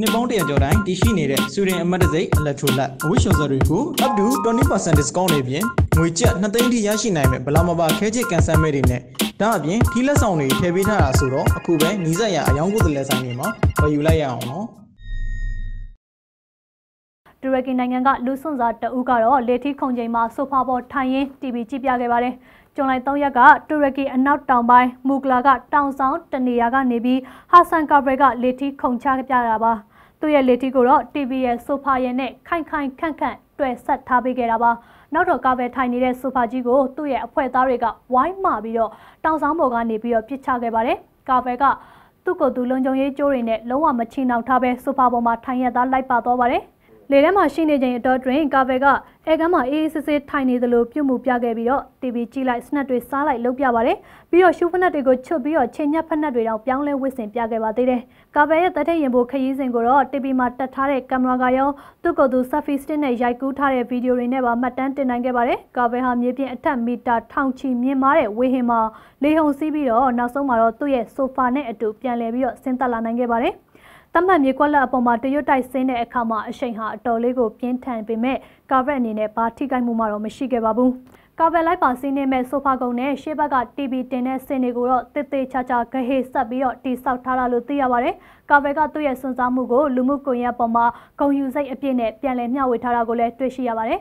နှစ်ပေါင်းတရာကျော်တိုင်းတည်ရှိနေတဲ့စူရင်အမတ်တစိအလက်ထရိုလက်အဝိရှော်စတွေကို up to 20% discount နဲ့ပြင်ငွေကျပ်2သိန်းထိရရှိနိုင်မဲ့ဘလာမဘာခဲချစ်ကန်ဆယ်မဲ့တွေနဲ့ဒါအပြင်ထီလက်ဆောင်တွေထည့်ပေးထားတာဆိုတော့အခုပဲနီးစပ်ရာအယောင်ကိုယ်တလဲဆိုင်တွေမှာဝယ်ယူလိုက်ရအောင်နော်တူရကီနိုင်ငံကလူစွန့်စားတအူးကတော့လေထီခုံချိန်မှာဆိုဖာပေါ်ထိုင်ရင်းတီဗီကြည့်ပြခဲ့ပါတယ်။ဂျွန်လ3ရက်ကတူရကီအနောက်တောင်ပိုင်းမူဂလာကတောင်ဆောင်တနေရာကနေပြီးဟာဆန်ကာဘရကလေထီခုံချပြတာပါ။သူ့ရဲ့လက်တီကိုတော့ TV ရဲ့ဆိုဖာရဲ့နဲ့ခိုင်ခိုင်ခန့်ခန့်တွေ့ဆက်ထားပေးခဲ့တာပါနောက်တော့ကာပဲထိုင်နေတဲ့ဆိုဖာကြီးကိုသူ့ရဲ့အဖွဲ့သားတွေကဝိုင်းမာပြီးတော့တောင်ဆောင်ပေါ်ကနေပြီးတော့ပြစ်ချခဲ့ပါတယ်ကာပဲကသူ့ကိုယ်သူလုံခြုံရေးကြိုးတွေနဲ့လုံးဝမချီနှောင်ထားပဲဆိုဖာပေါ်မှာထိုင်ရသားလိုက်ပါသွားပါတယ်လေထဲမှာရှိနေချိန်အတော်တွင်ကာဗယ်ကအဲကမ်းမှာအေးအေးဆေးဆေးထိုင်နေသလိုပြုတ်မှုပြခဲ့ပြီးတော့ TV ကြည့်လိုက်စနက်တွေစားလိုက်လုပ်ပြပါတယ်ပြီးတော့ရှူးဖနက်တွေကိုချွတ်ပြီးတော့ချိန်ညက်ဖနက်တွေတော့ပြောင်းလဲဝစ်ဆင်ပြခဲ့ပါသေးတယ်ကာဗယ်ရဲ့တထည့်ရင်ဖို့ခရီးစဉ်ကိုတော့ TV မှာတက်ထားတဲ့ကင်မရာကရောသူ့ကိုယ်သူ selfie stick နဲ့ရိုက်ကူးထားတဲ့ဗီဒီယိုတွေနဲ့ပါမှတ်တမ်းတင်နိုင်ခဲ့ပါတယ်ကာဗယ်ဟာမြေပြင်အထက်မီတာထောင်ချီမြင့်မားတဲ့ဝေဟင်မှာလေဟုန်စီးပြီးတော့နောက်ဆုံးမှာတော့သူ့ရဲ့ sofa နဲ့အတူပြန်လည်ပြီးတော့ဆင်းသက်လာနိုင်ခဲ့ပါတယ်။တမတ်မြေကွက်လက်အပေါ်မှာတရွတ်တိုက်ဆင်းတဲ့အခါမှာအရှိန်ဟာအတော်လေးကိုပြင်းထန်ပေမဲ့ကာဗက်အနေနဲ့ဘာထိခိုက်မှုမှတော့မရှိခဲ့ပါဘူးကာဗယ်လိုက်ပါစီးနေမဲ့ဆိုဖာကုံနဲ့ရှေ့ဘက်က TV တင်တဲ့စင်တွေကိုတော့တစ်သေးချာချာဂဟေဆက်ပြီးတော့တိဆောက်ထားတာလို့သိရပါတယ်။ကာဗယ်ကသူ့ရဲ့စွန့်စားမှုကိုလူမှုကွန်ရက်ပေါ်မှာဂုံယူစိတ်အပြည့်နဲ့ပြန်လည်မျှဝေထားတာကိုလည်းတွေ့ရှိရပါတယ်